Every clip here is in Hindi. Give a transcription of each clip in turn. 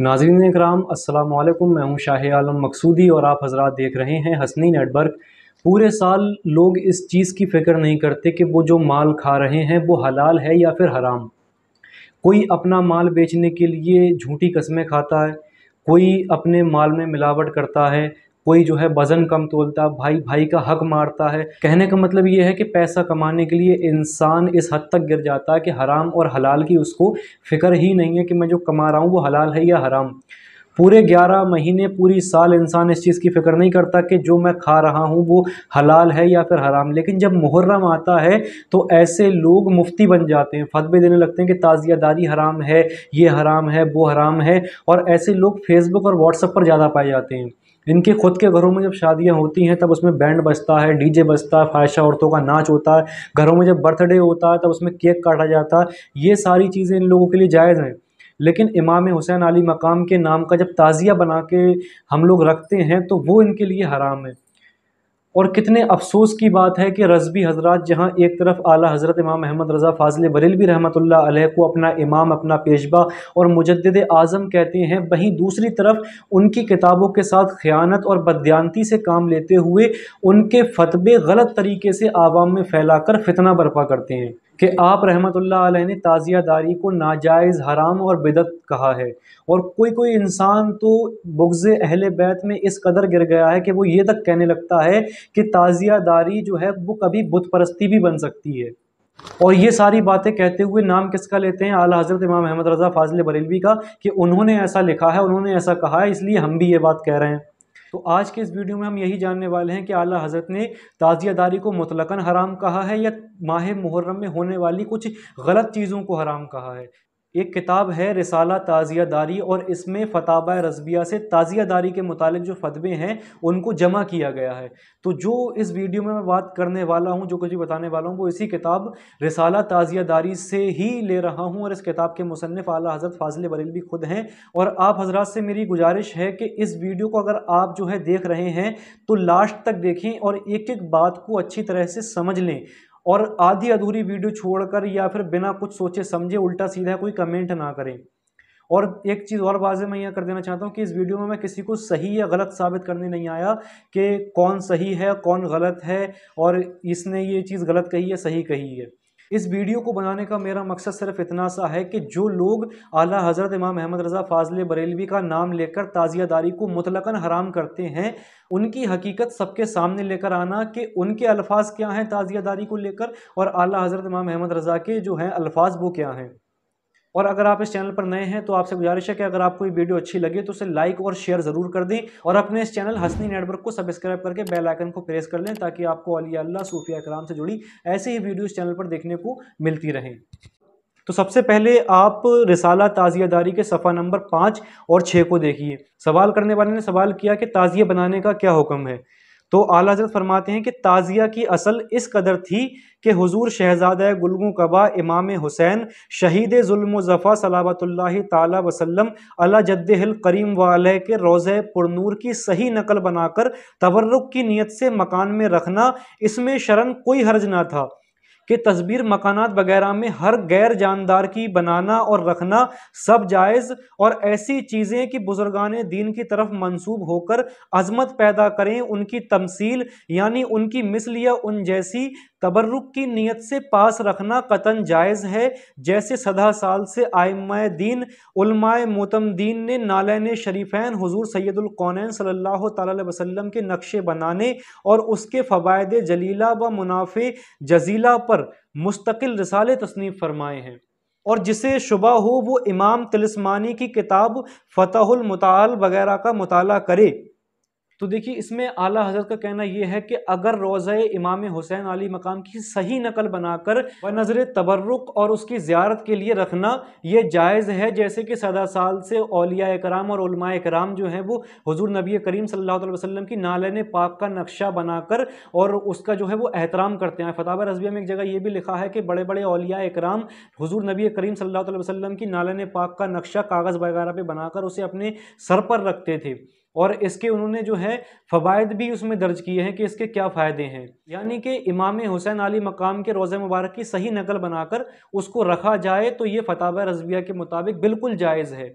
नाजरीन कराम असलम मैं हूँ शाह आलम मकसूदी और आप हजरात देख रहे हैं हसनी नेटवर्क पूरे साल लोग इस चीज़ की फ़िक्र नहीं करते कि वो जो माल खा रहे हैं वो हलाल है या फिर हराम कोई अपना माल बेचने के लिए झूठी कस्में खाता है कोई अपने माल में मिलावट करता है कोई जो है वज़न कम तोलता भाई भाई का हक मारता है कहने का मतलब ये है कि पैसा कमाने के लिए इंसान इस हद तक गिर जाता है कि हराम और हलाल की उसको फ़िक्र ही नहीं है कि मैं जो कमा रहा हूँ वो हलाल है या हराम पूरे ग्यारह महीने पूरी साल इंसान इस चीज़ की फ़िक्र नहीं करता कि जो मैं खा रहा हूँ वो हलाल है या फिर हराम लेकिन जब मुहर्रम आता है तो ऐसे लोग मुफ्ती बन जाते हैं फतवे देने लगते हैं कि ताज़ियादारी हराम है ये हराम है वो हराम है और ऐसे लोग फेसबुक और व्हाट्सअप पर ज़्यादा पाए जाते हैं इनके खुद के घरों में जब शादियां होती हैं तब उसमें बैंड बजता है डीजे बजता है फायशा औरतों का नाच होता है घरों में जब बर्थडे होता है तब उसमें केक काटा जाता है ये सारी चीज़ें इन लोगों के लिए जायज़ हैं लेकिन इमाम हुसैन अली मकाम के नाम का जब ताज़िया बना के हम लोग रखते हैं तो वो इनके लिए हराम है और कितने अफसोस की बात है कि रजबी हजरत जहाँ एक तरफ आला हज़रत इमाम अहमद रज़ा फाजिल बरेलवी रहमत अलैह को अपना इमाम अपना पेशबा और मुजद आज़म कहते हैं वहीं दूसरी तरफ उनकी किताबों के साथ ख़यानत और बदयानती से काम लेते हुए उनके फतबे गलत तरीके से आवाम में कर फितना बर्पा करते हैं कि आप रहमत ने ताज़िया दारी को नाजायज़ हराम और बिदत कहा है और कोई कोई इंसान तो बुग्ज़ अहल बैत में इस कदर गिर गया है कि वो ये तक कहने लगता है कि ताज़िया दारी जो है वो कभी बुत परस्ती भी बन सकती है और ये सारी बातें कहते हुए नाम किसका लेते हैं आला हज़रत इमाम अहमद रज़ा फाजिल बरेलवी का कि उन्होंने ऐसा लिखा है उन्होंने ऐसा कहा है इसलिए हम भी ये बात कह रहे हैं तो आज के इस वीडियो में हम यही जानने वाले हैं कि आला हज़रत ने ताज़ियादारी को मुतलकन हराम कहा है या माह मुहर्रम में होने वाली कुछ गलत चीज़ों को हराम कहा है एक किताब है रिसाला ताज़िया दारी और इसमें फताबा रसबिया से ताज़िया दारी के मुतालिक जो फतवे हैं उनको जमा किया गया है तो जो इस वीडियो में मैं बात करने वाला हूँ जो कुछ भी बताने वाला हूँ वो इसी किताब रिसाला ताज़िया दारी से ही ले रहा हूँ और इस किताब के मुसनफ़ आला हज़रत फाजिल बरेलवी खुद हैं और आप हजरात से मेरी गुजारिश है कि इस वीडियो को अगर आप जो है देख रहे हैं तो लास्ट तक देखें और एक एक बात को अच्छी तरह से समझ लें और आधी अधूरी वीडियो छोड़कर या फिर बिना कुछ सोचे समझे उल्टा सीधा कोई कमेंट ना करें और एक चीज़ और वाजे मैं यह कर देना चाहता हूँ कि इस वीडियो में मैं किसी को सही या गलत साबित करने नहीं आया कि कौन सही है कौन गलत है और इसने ये चीज़ गलत कही है सही कही है इस वीडियो को बनाने का मेरा मकसद सिर्फ इतना सा है कि जो लोग आला हज़रत इमाम अहमद रज़ा फाजल बरेलवी का नाम लेकर ताज़ियादारी को मुतलकन हराम करते हैं उनकी हकीकत सबके सामने लेकर आना कि उनके अल्फाज क्या हैं ताज़ियादारी को लेकर और आला हज़रत इमाम अहमद रज़ा के जो हैं अल्फाज वो क्या हैं और अगर आप इस चैनल पर नए हैं तो आपसे गुजारिश है कि अगर आपको ये वीडियो अच्छी लगे तो उसे लाइक और शेयर ज़रूर कर दें और अपने इस चैनल हसनी नेटवर्क को सब्सक्राइब करके बेल आइकन को प्रेस कर लें ताकि आपको अली अल्लाह सूफिया कराम से जुड़ी ऐसे ही वीडियो इस चैनल पर देखने को मिलती रहें तो सबसे पहले आप रिसाला ताज़ियादारी के सफ़ा नंबर पाँच और छः को देखिए सवाल करने वाले ने सवाल किया कि ताज़िया बनाने का क्या हुक्म है तो आला हजरत फरमाते हैं कि ताज़िया की असल इस कदर थी कि हुजूर शहजादा गुलगू कबा इमाम हुसैन शहीद जुल्मज़फ़ा सलाबतल्ला ताली वसलम अला जद्दिल करीम वाल के रोज़ पुरनूर की सही नकल बनाकर तवर्रुक की नीयत से मकान में रखना इसमें शर्म कोई हर्ज ना था कि तस्वीर मकानात वगैरह में हर गैर जानदार की बनाना और रखना सब जायज़ और ऐसी चीज़ें कि बुजुर्गान दीन की तरफ मंसूब होकर अजमत पैदा करें उनकी तमसील यानी उनकी मिसल या उन जैसी तबर्रुक की नीयत से पास रखना कतन जायज़ है जैसे सदा साल से आयमाय दीन उलमाए मोतमदीन ने नालन शरीफैन हजूर सैदुलकौन सल्ला तसलम के नक्शे बनाने और उसके फ़वाद जलीला व मुनाफे जजीला पर मुस्तकिल रसाले तसनीफ़ फरमाए हैं और जिसे शुबा हो वो इमाम तिलस्मानी की किताब फ़तहुल वगैरह का मताल करे तो देखिए इसमें आला हजरत का कहना यह है कि अगर रोज़ इमाम हुसैन अली मकाम की सही नकल बनाकर व नज़र तबर्रुक और उसकी ज्यारत के लिए रखना यह जायज़ है जैसे कि सदा साल से अलिया कराम और कराम जो हैं वो हजूर नबी करीम सल्ला वसलम की नालन पाक का नक्शा बनाकर और उसका जो है वो एहतराम करते हैं फताब रजबिया में एक जगह ये भी लिखा है कि बड़े बड़े अलिया कराम हजूर नबी करीम सल्ला वसलम की नालन पाक का नक्शा कागज़ वगैरह पर बनाकर उसे अपने सर पर रखते थे और इसके उन्होंने जो है फ़वाद भी उसमें दर्ज किए हैं कि इसके क्या फ़ायदे हैं यानी कि इमाम हुसैन अली मकाम के रोज़ मुबारक की सही नकल बनाकर उसको रखा जाए तो ये फताब रजविया के मुताबिक बिल्कुल जायज़ है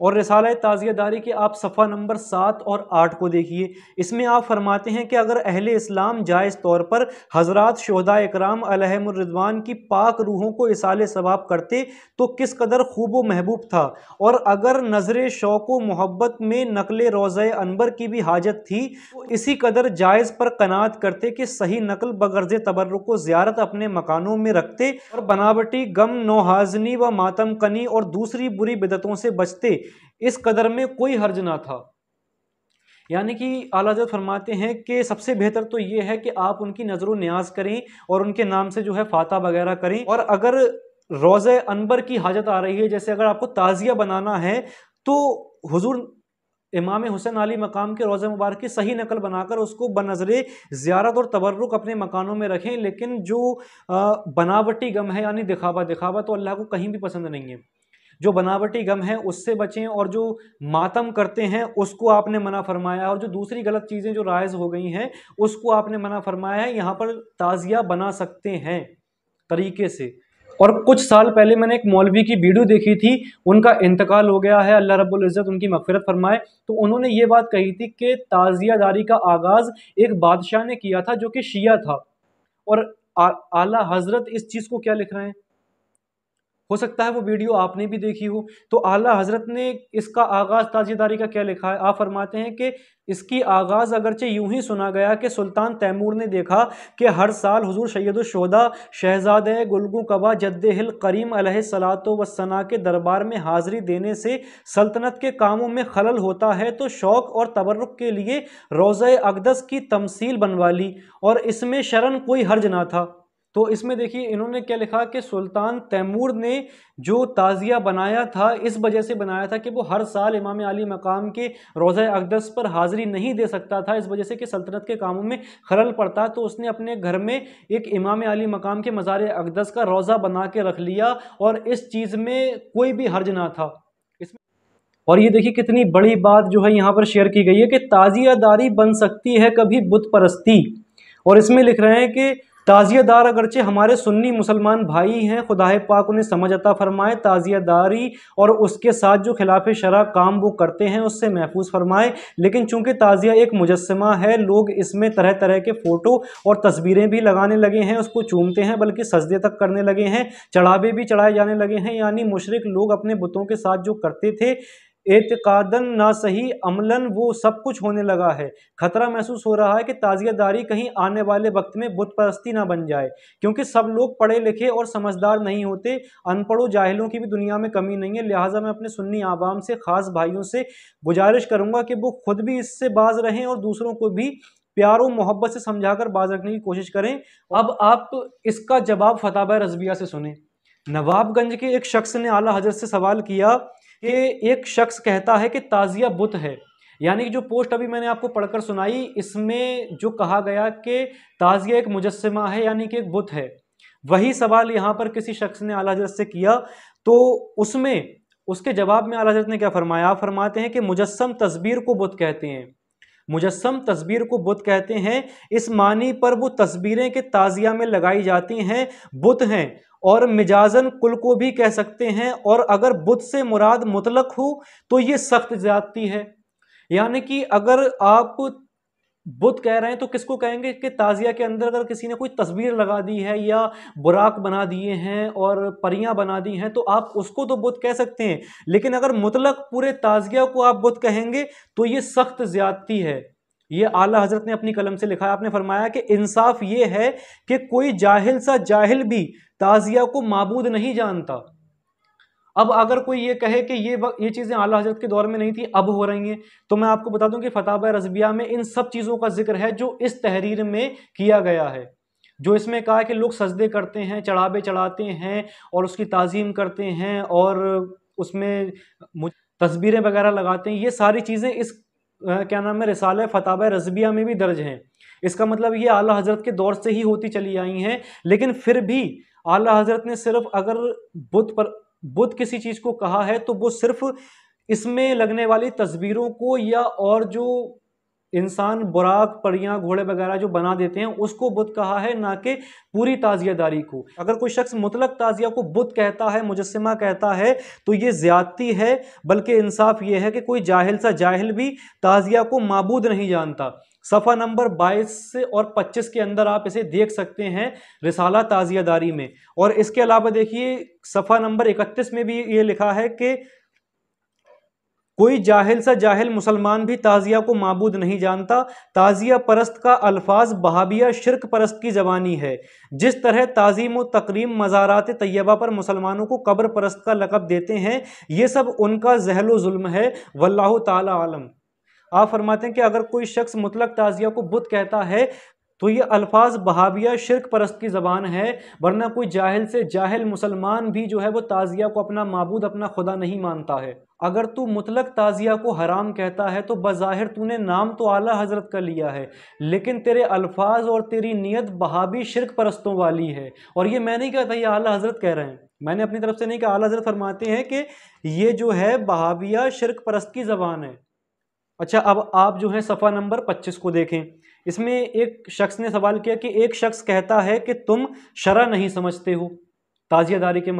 और रसाला ताज़ियादारी के आप सफ़ा नंबर सात और आठ को देखिए इसमें आप फरमाते हैं कि अगर अहल इस्लाम जायज़ तौर पर हज़रत शहदा इकराम अलहमरिदवान की पाक रूहों को इसाल सवाब करते तो किस कदर खूब व महबूब था और अगर नज़र शौक व मोहब्बत में नकल रोज़ अनबर की भी हाजत थी तो इसी कदर जायज़ पर कनात करते कि सही नकल बगर्ज तबर्र को ज़्यारत अपने मकानों में रखते और बनावटी गम नोहाजनी व मातम कनी और दूसरी बुरी बिदतों से बचते इस कदर में कोई हर्ज ना था यानी कि आलाजत फरमाते हैं कि सबसे बेहतर तो ये है कि आप उनकी नज़र न्याज करें और उनके नाम से जो है फ़ाता वगैरह करें और अगर रोज़ अनबर की हाजत आ रही है जैसे अगर आपको ताज़िया बनाना है तो हुजूर इमाम हुसैन अली मकाम के रोज़ मुबारक की सही नकल बनाकर उसको बनजरे ज़्यारत और तबर्रुक अपने मकानों में रखें लेकिन जो बनावटी गम है यानी दिखावा दिखावा तो अल्लाह को कहीं भी पसंद नहीं है जो बनावटी गम है उससे बचें और जो मातम करते हैं उसको आपने मना फरमाया और जो दूसरी गलत चीज़ें जो राइज हो गई हैं उसको आपने मना फरमाया है यहाँ पर ताज़िया बना सकते हैं तरीके से और कुछ साल पहले मैंने एक मौलवी की वीडियो देखी थी उनका इंतकाल हो गया है अल्लाह रब्बुल इज़्ज़त उनकी मफ़रत फरमाए तो उन्होंने ये बात कही थी कि ताज़ियादारी का आगाज़ एक बादशाह ने किया था जो कि शिया था और आ, आला हजरत इस चीज़ को क्या लिख रहे हैं हो सकता है वो वीडियो आपने भी देखी हो तो आला हजरत ने इसका आगाज़ ताजेदारी का क्या लिखा है आप फरमाते हैं कि इसकी आगाज़ अगरचे यूं ही सुना गया कि सुल्तान तैमूर ने देखा कि हर साल हजूर सैदुलशहदा शहजाद गुलगू कबा जद्द हिल करीम सलात वसना के दरबार में हाज़िरी देने से सल्तनत के कामों में खलल होता है तो शौक़ और तबरुक के लिए रोज़ अकदस की तमसील बनवा ली और इसमें शरण कोई हर्ज ना था तो इसमें देखिए इन्होंने क्या लिखा कि सुल्तान तैमूर ने जो ताज़िया बनाया था इस वजह से बनाया था कि वो हर साल इमाम अली मकाम के रोज़ अकदस पर हाज़िरी नहीं दे सकता था इस वजह से कि सल्तनत के कामों में खलल पड़ता तो उसने अपने घर में एक इमाम अली मकाम के मज़ार अकदस का रोज़ा बना के रख लिया और इस चीज़ में कोई भी हर्ज ना था और ये देखिए कितनी बड़ी बात जो है यहाँ पर शेयर की गई है कि ताज़ियादारी बन सकती है कभी बुत परस्ती और इसमें लिख रहे हैं कि ताज़ियादार अगरचे हमारे सुन्नी मुसलमान भाई हैं खुदा पाक उन्हें समझ अता फरमाए ताज़ियादारी और उसके साथ जो खिलाफ शरा काम वो करते हैं उससे महफूज फरमाए लेकिन चूंकि ताज़िया एक मुजस्मा है लोग इसमें तरह तरह के फ़ोटो और तस्वीरें भी लगाने लगे हैं उसको चूमते हैं बल्कि सजदे तक करने लगे हैं चढ़ावे भी चढ़ाए जाने लगे हैं यानी मुशरक लोग अपने बुतों के साथ जो करते थे एतकादन ना सही अमलन वो सब कुछ होने लगा है खतरा महसूस हो रहा है कि ताज़ियादारी कहीं आने वाले वक्त में बुत परस्ती ना बन जाए क्योंकि सब लोग पढ़े लिखे और समझदार नहीं होते अनपढ़ों जाहिलों की भी दुनिया में कमी नहीं है लिहाजा मैं अपने सुन्नी आवाम से ख़ास भाइयों से गुजारिश करूँगा कि वो खुद भी इससे बाज रहें और दूसरों को भी प्यार और मोहब्बत से समझा कर बाज रखने की कोशिश करें अब आप इसका जवाब फताबा रजबिया से सुने नवाबगंज के एक शख्स ने आला हजरत से सवाल किया कि एक शख्स कहता है कि ताज़िया बुत है यानी कि जो पोस्ट अभी मैंने आपको पढ़कर सुनाई इसमें जो कहा गया कि ताज़िया एक मुजस्मा है यानी कि एक बुत है वही सवाल यहाँ पर किसी शख्स ने आला हजरत से किया तो उसमें उसके जवाब में आला हजरत ने क्या फरमाया फरमाते हैं कि मुजस्म तस्वीर को बुत कहते हैं मुजस्म तस्वीर को बुत कहते हैं इस मानी पर वो तस्वीरें के ताज़िया में लगाई जाती हैं बुत हैं और मिजाजन कुल को भी कह सकते हैं और अगर बुद्ध से मुराद मुतलक हो तो ये सख्त जाति है यानी कि अगर आप बुद्ध कह रहे हैं तो किसको कहेंगे कि ताज़िया के अंदर अगर किसी ने कोई तस्वीर लगा दी है या बुराक बना दिए हैं और परियां बना दी हैं तो आप उसको तो बुद्ध कह सकते हैं लेकिन अगर मुतलक पूरे ताज़िया को आप बुद्ध कहेंगे तो ये सख्त ज़्यादती है ये आला हजरत ने अपनी कलम से लिखा है आपने फरमाया कि इंसाफ ये है कि कोई जाहिल सा जाहिल भी ताजिया को मबूद नहीं जानता अब अगर कोई ये कहे कि ये ये चीज़ें आला हजरत के दौर में नहीं थी अब हो रही हैं तो मैं आपको बता दूं कि फताब रजबिया में इन सब चीज़ों का जिक्र है जो इस तहरीर में किया गया है जो इसमें कहा कि लोग सजदे करते हैं चढ़ावे चढ़ाते हैं और उसकी ताज़ीम करते हैं और उसमें तस्वीरें वगैरह लगाते हैं ये सारी चीज़ें इस क्या नाम है रिसाल फ़ताब रजबिया में भी दर्ज हैं इसका मतलब ये आला हज़रत के दौर से ही होती चली आई हैं लेकिन फिर भी आला हज़रत ने सिर्फ अगर बुद्ध पर बुद्ध किसी चीज़ को कहा है तो वो सिर्फ इसमें लगने वाली तस्वीरों को या और जो इंसान बुराक पड़िया घोड़े वगैरह जो बना देते हैं उसको बुत कहा है ना कि पूरी ताज़ियादारी को अगर कोई शख्स मुतलक ताज़िया को बुत कहता है मुजस्मा कहता है तो ये ज़्यादती है बल्कि इंसाफ ये है कि कोई जाहिल सा जाहिल भी ताज़िया को मबूद नहीं जानता सफ़ा नंबर 22 से और 25 के अंदर आप इसे देख सकते हैं रिसाला ताज़ियादारी में और इसके अलावा देखिए सफ़ा नंबर 31 में भी ये लिखा है कि कोई जाहिल सा जाहिल मुसलमान भी ताज़िया को मबूद नहीं जानता ताज़िया परस्त का अल्फाज बहाबिया शिरक परस्त की जबानी है जिस तरह ताज़ीम व तकरीम मज़ारात तय्यबा पर मुसलमानों को कब्र परस्त का लकब देते हैं ये सब उनका जहलो जुल्म है वल्ल ताला आलम आप फरमाते हैं कि अगर कोई शख्स मुतलक ताज़िया को बुत कहता है तो ये अल्फाज बहाविया शिरक परस्त की ज़बान है वरना कोई जाहिल से जाहिल मुसलमान भी जो है वो ताज़िया को अपना मबूद अपना खुदा नहीं मानता है अगर तू मुतलक ताज़िया को हराम कहता है तो बज़ाहिर तूने नाम तो आला हजरत का लिया है लेकिन तेरे अल्फाज और तेरी नीयत बहाबी शिरक परस्तों वाली है और ये मैं नहीं कहता ये आला हजरत कह रहे हैं मैंने अपनी तरफ से नहीं कहा आला हजरत फरमाते हैं कि ये जो है बहाविया शिरक परस्त की ज़बान है अच्छा अब आप जो है सफ़ा नंबर पच्चीस को देखें इसमें एक शख्स ने सवाल किया कि एक शख्स कहता है कि तुम शरा नहीं समझते हो ताजियादारी के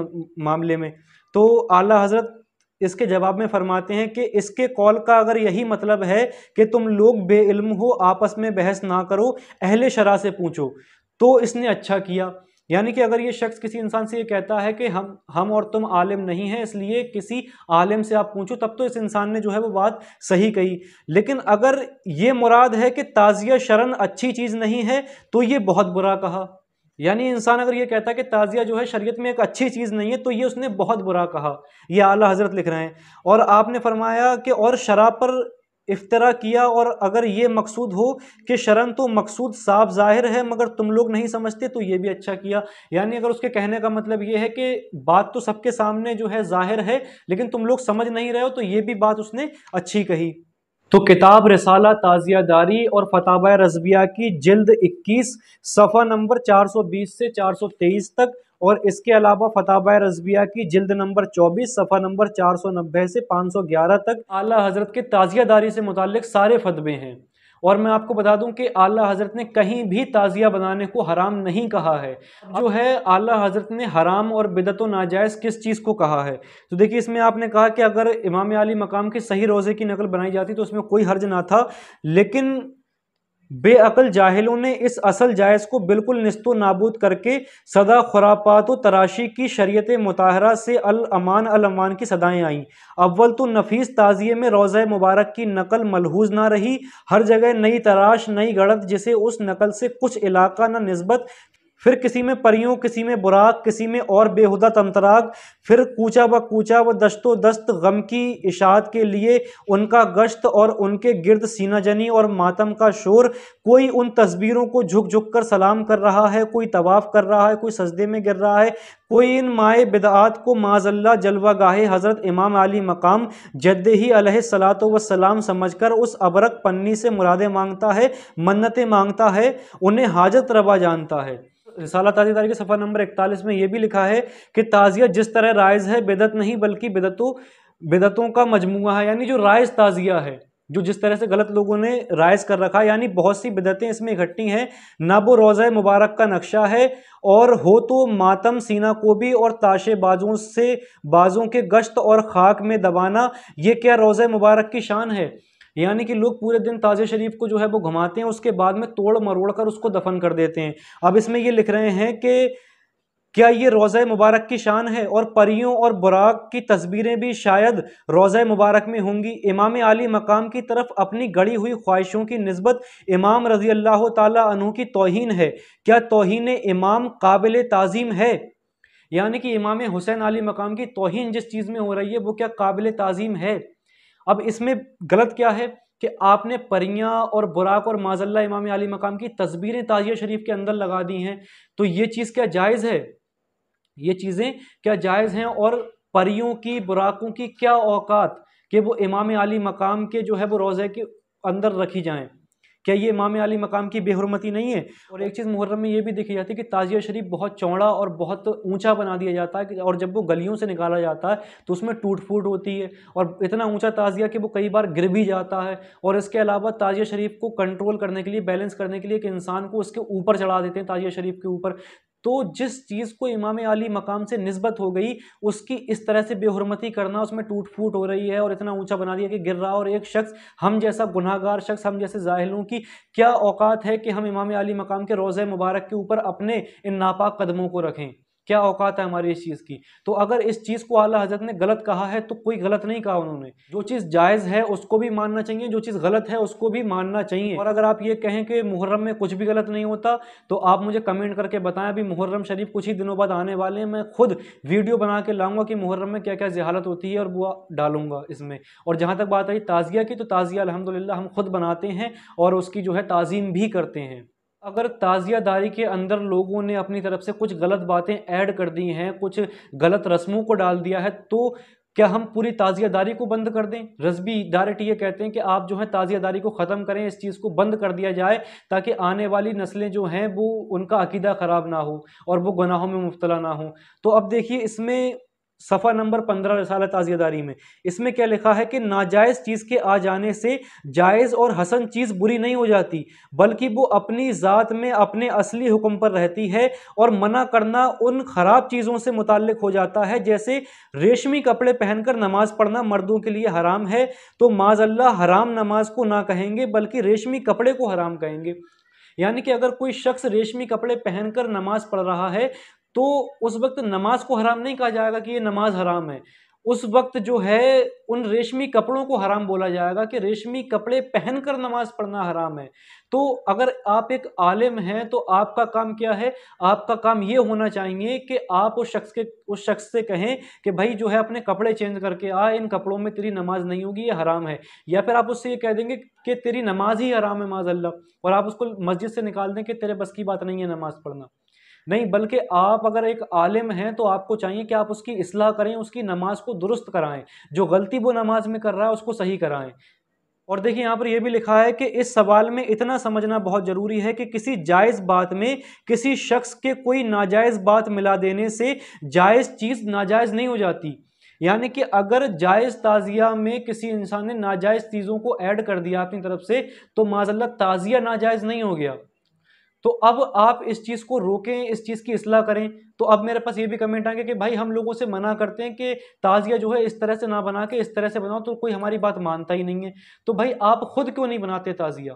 मामले में तो आला हजरत इसके जवाब में फरमाते हैं कि इसके कॉल का अगर यही मतलब है कि तुम लोग बेइल्म हो आपस में बहस ना करो अहले शरा से पूछो तो इसने अच्छा किया यानी कि अगर ये शख्स किसी इंसान से ये कहता है कि हम हम और तुम आलिम नहीं हैं इसलिए किसी आलिम से आप पूछो तब तो इस इंसान ने जो है वो बात सही कही लेकिन अगर ये मुराद है कि ताज़िया शरण अच्छी चीज़ नहीं है तो ये बहुत बुरा कहा यानी इंसान अगर ये कहता है कि ताज़िया जो है शरीयत में एक अच्छी चीज़ नहीं है तो ये उसने बहुत बुरा कहा ये आला हज़रत लिख रहे हैं और आपने फरमाया कि और शराब पर इफ्तरा किया और अगर ये मकसूद हो कि शरण तो मकसूद साफ जाहिर है मगर तुम लोग नहीं समझते तो ये भी अच्छा किया यानी अगर उसके कहने का मतलब ये है कि बात तो सबके सामने जो है जाहिर है लेकिन तुम लोग समझ नहीं रहे हो तो ये भी बात उसने अच्छी कही तो किताब रसाला ताज़ियादारी और फताबा रजबिया की जल्द 21 सफ़ा नंबर 420 से 423 तक और इसके अलावा फताबा रजबिया की जिल्द नंबर चौबीस सफ़ा नंबर चार सौ नब्बे से पाँच सौ ग्यारह तक आला हज़रत के ताज़ियादारी से मुतल सारे फतवे हैं और मैं आपको बता दूं कि आला हज़रत ने कहीं भी ताज़िया बनाने को हराम नहीं कहा है जो है आला हज़रत ने हराम और बिदत नाजायज़ किस चीज़ को कहा है तो देखिए इसमें आपने कहा कि अगर इमाम आली मकाम के सही रोज़े की नकल बनाई जाती तो उसमें कोई हर्ज ना था लेकिन बेअकल जाहिलों ने इस असल जायज़ को बिल्कुल नस्तो नाबूद करके सदा खुरापात तराशी की शरीत मतहरा से अल अमान अल अमान की सदाएँ आईं अव्वल तो नफीस ताज़िए में रोज़ मुबारक की नकल मलहूज ना रही हर जगह नई तराश नई गढ़त जिसे उस नकल से कुछ इलाका न नस्बत फिर किसी में परियों किसी में बुराक किसी में और बेहुदा तमतराग फिर कूचा व कूचा व दस्तो दस्त गम की इशात के लिए उनका गश्त और उनके गिरद सीनाजनी और मातम का शोर कोई उन तस्वीरों को झुक झुक कर सलाम कर रहा है कोई तवाफ़ कर रहा है कोई सजदे में गिर रहा है कोई इन माए बिदात को माजल्ला जलवा गाहे हज़रत इमाम अली मकाम जद ही सलात वसलाम समझ कर उस अबरक पन्नी से मुरादें मांगता है मन्नतें मांगता है उन्हें हाजत रवा जानता है रिसाला ताज़िया तारीख सफ़ा नंबर इकतालीस में ये भी लिखा है कि ताज़िया जिस तरह राइज है बेदत नहीं बल्कि बेदतों बेदतों का मजमू है यानी जो राइज ताज़िया है जो जिस तरह से गलत लोगों ने राइज कर रखा है यानी बहुत सी बिदतें इसमें इकट्ठी हैं ना वो रोज़ा मुबारक का नक्शा है और हो तो मातम सीना को भी और ताशे बाजों से बाजों के गश्त और खाक में दबाना ये क्या रोज़ा मुबारक की शान है यानी कि लोग पूरे दिन ताज़ शरीफ को जो है वो घुमाते हैं उसके बाद में तोड़ मरोड़ कर उसको दफन कर देते हैं अब इसमें ये लिख रहे हैं कि क्या ये रोज़ा मुबारक की शान है और परियों और बुराक की तस्वीरें भी शायद रोज़ा मुबारक में होंगी इमाम आली मकाम की तरफ अपनी गड़ी हुई ख्वाहिशों की नस्बत इमाम रज़ी अल्लाह तु की तोहन है क्या तोहन इमाम काबिल तज़ीम है यानी कि इमाम हुसैन आली मकाम की तोहन जिस चीज़ में हो रही है वो क्या काबिल तज़ीम है अब इसमें गलत क्या है कि आपने परियाँ और बुराक और माजल्ला इमाम अली मकाम की तस्वीरें ताजिया शरीफ के अंदर लगा दी हैं तो ये चीज़ क्या जायज़ है ये चीज़ें क्या जायज़ हैं और परियों की बुराकों की क्या औकात कि वो इमाम अली मकाम के जो है वो रोज़े के अंदर रखी जाएँ क्या ये इमाम अली मकाम की बेहरमती नहीं है और एक चीज़ मुहर्रम में ये भी देखी जाती है कि ताजिया शरीफ बहुत चौड़ा और बहुत ऊँचा बना दिया जाता है और जब वो गलियों से निकाला जाता है तो उसमें टूट फूट होती है और इतना ऊँचा ताजिया कि वो कई बार गिर भी जाता है और इसके अलावा ताजिया शरीफ को कंट्रोल करने के लिए बैलेंस करने के लिए एक इंसान को उसके ऊपर चढ़ा देते हैं ताजिया शरीफ के ऊपर तो जिस चीज़ को इमाम अली मकाम से नस्बत हो गई उसकी इस तरह से बेहरमती करना उसमें टूट फूट हो रही है और इतना ऊंचा बना दिया कि गिर रहा और एक शख्स हम जैसा गुनाहगार शख्स हम जैसे जाहिलों की क्या औकात है कि हम इमाम अली मकाम के रोज़ मुबारक के ऊपर अपने इन नापाक कदमों को रखें क्या औकात है हमारी इस चीज़ की तो अगर इस चीज़ को आला हजरत ने गलत कहा है तो कोई गलत नहीं कहा उन्होंने जो चीज़ जायज़ है उसको भी मानना चाहिए जो चीज़ गलत है उसको भी मानना चाहिए और अगर आप ये कहें कि मुहर्रम में कुछ भी गलत नहीं होता तो आप मुझे कमेंट करके बताएं अभी मुहर्रम शरीफ कुछ ही दिनों बाद आने वाले हैं मैं खुद वीडियो बना के लाऊंगा कि मुहर्रम में क्या क्या जहालत होती है और वो डालूंगा इसमें और जहाँ तक बात रही ताज़िया की तो ताज़िया अलहमदिल्ला हम खुद बनाते हैं और उसकी जो है ताज़ीम भी करते हैं अगर ताज़ियादारी के अंदर लोगों ने अपनी तरफ से कुछ गलत बातें ऐड कर दी हैं कुछ गलत रस्मों को डाल दिया है तो क्या हम पूरी ताज़ियादारी को बंद कर दें रस्बी डायरेक्ट ये कहते हैं कि आप जो है ताज़ियादारी को ख़त्म करें इस चीज़ को बंद कर दिया जाए ताकि आने वाली नस्लें जो हैं वो उनका अकीदा ख़राब ना हो और वो गुनाहों में मुबतला ना हो तो अब देखिए इसमें सफ़ा नंबर पंद्रह रसाल ताज़ियादारी में इसमें क्या लिखा है कि नाजायज़ चीज़ के आ जाने से जायज़ और हसन चीज़ बुरी नहीं हो जाती बल्कि वो अपनी ज़ात में अपने असली हुक्म पर रहती है और मना करना उन ख़राब चीज़ों से मुतक हो जाता है जैसे रेशमी कपड़े पहनकर नमाज़ पढ़ना मर्दों के लिए हराम है तो माजल्ला हराम नमाज को ना कहेंगे बल्कि रेशमी कपड़े को हराम कहेंगे यानी कि अगर कोई शख्स रेशमी कपड़े पहनकर नमाज पढ़ रहा है तो उस वक्त नमाज को हराम नहीं कहा जाएगा कि ये नमाज हराम है उस वक्त जो है उन रेशमी कपड़ों को हराम बोला जाएगा कि रेशमी कपड़े पहनकर नमाज पढ़ना हराम है तो अगर आप एक आलिम हैं तो आपका काम क्या है आपका काम ये होना चाहिए कि आप उस शख्स के उस शख्स से कहें कि भाई जो है अपने कपड़े चेंज करके आ इन कपड़ों में तेरी नमाज नहीं होगी ये हराम है या फिर आप उससे ये कह देंगे कि तेरी नमाज ही हराम है माजल्ला और आप उसको मस्जिद से निकाल दें कि तेरे बस की बात नहीं है नमाज़ पढ़ना नहीं बल्कि आप अगर एक आलिम हैं तो आपको चाहिए कि आप उसकी असलाह करें उसकी नमाज को दुरुस्त कराएं जो गलती वो नमाज में कर रहा है उसको सही कराएं और देखिए यहाँ पर यह भी लिखा है कि इस सवाल में इतना समझना बहुत ज़रूरी है कि किसी जायज़ बात में किसी शख्स के कोई नाजायज़ बात मिला देने से जायज़ चीज़ नाजायज़ नहीं हो जाती यानी कि अगर जायज़ ताज़िया में किसी इंसान ने नाजायज़ चीज़ों को ऐड कर दिया अपनी तरफ से तो माजल्ला ताज़िया नाजायज़ नहीं हो गया तो अब आप इस चीज़ को रोकें इस चीज़ की असलाह करें तो अब मेरे पास ये भी कमेंट आएंगे कि भाई हम लोगों से मना करते हैं कि ताज़िया जो है इस तरह से ना बना के इस तरह से बनाओ तो कोई हमारी बात मानता ही नहीं है तो भाई आप खुद क्यों नहीं बनाते ताज़िया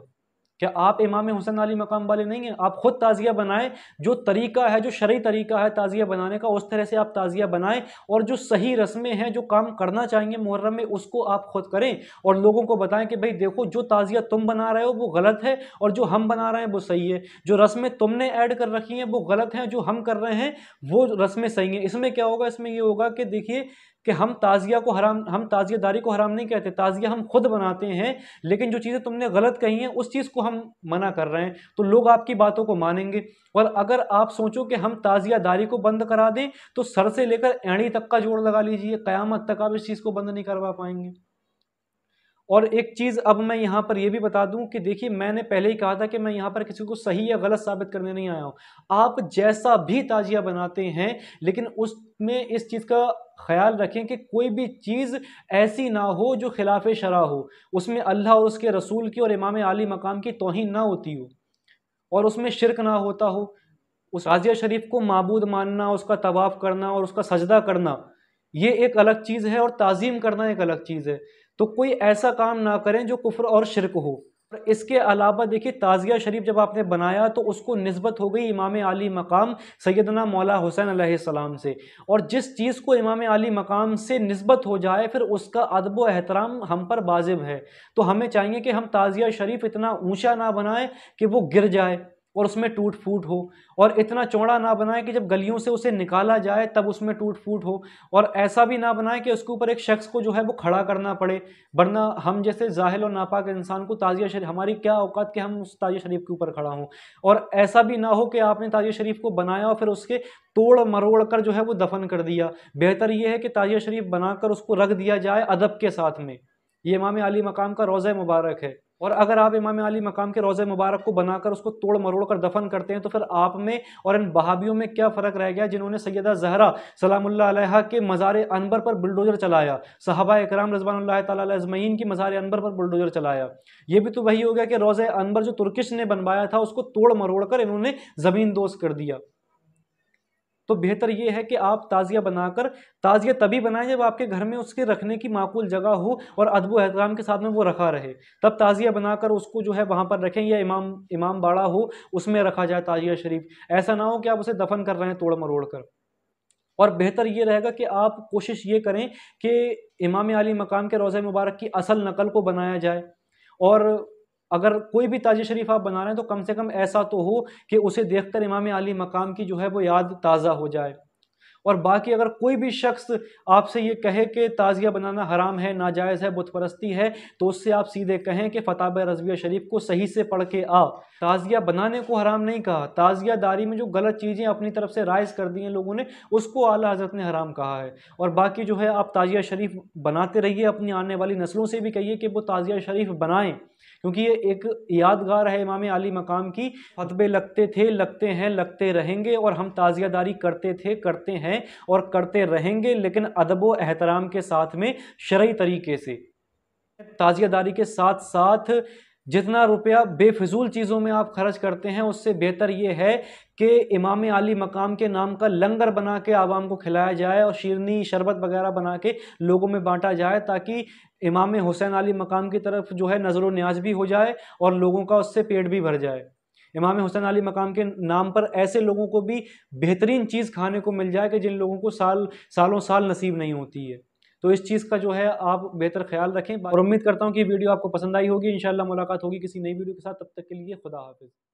क्या आप इमाम हुसन अली मकाम वाले नहीं हैं आप ख़ुद ताज़िया बनाएं जो तरीका है जो शरी तरीका है ताज़िया बनाने का उस तरह से आप ताज़िया बनाएं और जो सही रस्में हैं जो काम करना चाहेंगे मुहर्रम में उसको आप ख़ुद करें और लोगों को बताएं कि भाई देखो जो ताज़िया तुम बना रहे हो वो गलत है और जो हम बना रहे हैं वो सही है जो रस्में तुमने ऐड कर रखी हैं वो गलत हैं जो हम कर रहे हैं वो रस्में सही हैं इसमें क्या होगा इसमें ये होगा कि देखिए कि हम ताज़िया को हराम हम ताज़ियादारी को हराम नहीं कहते ताज़िया हम खुद बनाते हैं लेकिन जो चीज़ें तुमने गलत कही हैं उस चीज़ को हम मना कर रहे हैं तो लोग आपकी बातों को मानेंगे और अगर आप सोचो कि हम ताज़ियादारी को बंद करा दें तो सर से लेकर एणी तक का जोड़ लगा लीजिए क़यामत तक आप इस चीज़ को बंद नहीं करवा पाएंगे और एक चीज़ अब मैं यहाँ पर यह भी बता दूं कि देखिए मैंने पहले ही कहा था कि मैं यहाँ पर किसी को सही या गलत साबित करने नहीं आया हूँ आप जैसा भी ताजिया बनाते हैं लेकिन उसमें इस चीज़ का ख्याल रखें कि कोई भी चीज़ ऐसी ना हो जो खिलाफ शरा हो उसमें अल्लाह और उसके रसूल की और इमाम आली मकाम की तोहही ना होती हो और उसमें शिरक ना होता हो उस आजिया शरीफ को मबूद मानना उसका तवाफ़ करना और उसका सजदा करना ये एक अलग चीज़ है और तज़ीम करना एक अलग चीज़ है तो कोई ऐसा काम ना करें जो कुफर और शिरक हो और इसके अलावा देखिए ताज़िया शरीफ जब आपने बनाया तो उसको नस्बत हो गई इमाम आली मकाम सैदना मौला हुसैन सलाम से और जिस चीज़ को इमाम आली मकाम से नस्बत हो जाए फिर उसका अदब व एहतराम हम पर वाजिब है तो हमें चाहिए कि हम ताज़िया शरीफ इतना ऊँचा ना बनाएं कि वो गिर जाए और उसमें टूट फूट हो और इतना चौड़ा ना बनाए कि जब गलियों से उसे निकाला जाए तब उसमें टूट फूट हो और ऐसा भी ना बनाए कि उसके ऊपर एक शख्स को जो है वो खड़ा करना पड़े वरना हम जैसे जाहिल और नापाक इंसान को ताज़िया शरीफ हमारी क्या औकात कि हम उस ताज़िया शरीफ के ऊपर खड़ा हों और ऐसा भी ना हो कि आपने ताज़िया शरीफ को बनाया और फिर उसके तोड़ मरोड़ कर जो है वो दफन कर दिया बेहतर ये है कि ताज़िया शरीफ बनाकर उसको रख दिया जाए अदब के साथ में ये इमाम अली मकाम का रोज़ मुबारक है और अगर आप इमाम अली मकाम के रोज़े मुबारक को बनाकर उसको तोड़ मरोड़ कर दफन करते हैं तो फिर आप में और इन बहाबियों में क्या फ़र्क रह गया जिन्होंने सैदा जहरा सलाम्ला के मज़ार अनबर पर बुलडोज़र चलाया सहाबा इकराम रजबान तजमीन की मज़ार अनबर पर बुलडोज़र चलाया ये भी तो वही हो गया कि रोज़ अनबर जो तुर्किश ने बनवाया था उसको तोड़ मरोड़ कर इन्होंने ज़मीन दोस्त कर दिया तो बेहतर ये है कि आप ताज़िया बनाकर ताज़िया तभी बनाएं जब आपके घर में उसके रखने की माकूल जगह हो और अदबो एहतराम के साथ में वो रखा रहे तब ताज़िया बनाकर उसको जो है वहाँ पर रखें या इमाम इमाम बाड़ा हो उसमें रखा जाए ताज़िया शरीफ ऐसा ना हो कि आप उसे दफन कर रहे हैं तोड़ मरोड़ कर और बेहतर ये रहेगा कि आप कोशिश ये करें कि इमाम आली मकाम के रोज़ मुबारक की असल नकल को बनाया जाए और अगर कोई भी ताज़ शरीफ आप बना रहे हैं तो कम से कम ऐसा तो हो कि उसे देखकर इमाम अली मकाम की जो है वो याद ताज़ा हो जाए और बाकी अगर कोई भी शख्स आपसे ये कहे कि ताज़िया बनाना हराम है नाजायज़ है बुतपरस्ती है तो उससे आप सीधे कहें कि फ़ताब रजविया शरीफ को सही से पढ़ के आ ताज़िया बनाने को हराम नहीं कहा ताज़िया दारी में जो गलत चीज़ें अपनी तरफ से राइज कर दी हैं लोगों ने उसको आला हजरत ने हराम कहा है और बाकी जो है आप ताज़िया शरीफ बनाते रहिए अपनी आने वाली नस्लों से भी कहिए कि वो ताज़िया शरीफ बनाएँ क्योंकि ये एक यादगार है इमाम अली मकाम की फतबे लगते थे लगते हैं लगते रहेंगे और हम ताज़ियादारी करते थे करते हैं और करते रहेंगे लेकिन अदब व एहतराम के साथ में शर्य तरीके से ताज़ियादारी के साथ साथ जितना रुपया बेफिजूल चीज़ों में आप खर्च करते हैं उससे बेहतर ये है कि इमाम अली मकाम के नाम का लंगर बना के आवाम को खिलाया जाए और शीरनी शरबत वगैरह बना के लोगों में बांटा जाए ताकि इमाम हुसैन अली मकाम की तरफ जो है नज़र न्याज भी हो जाए और लोगों का उससे पेट भी भर जाए इमाम हुसैन अली मकाम के नाम पर ऐसे लोगों को भी बेहतरीन चीज़ खाने को मिल जाए कि जिन लोगों को साल सालों साल नसीब नहीं होती है तो इस चीज़ का जो है आप बेहतर ख्याल रखें और उम्मीद करता हूँ कि वीडियो आपको पसंद आई होगी इंशाल्लाह मुलाकात होगी किसी नई वीडियो के साथ तब तक के लिए खुदा हाफिज़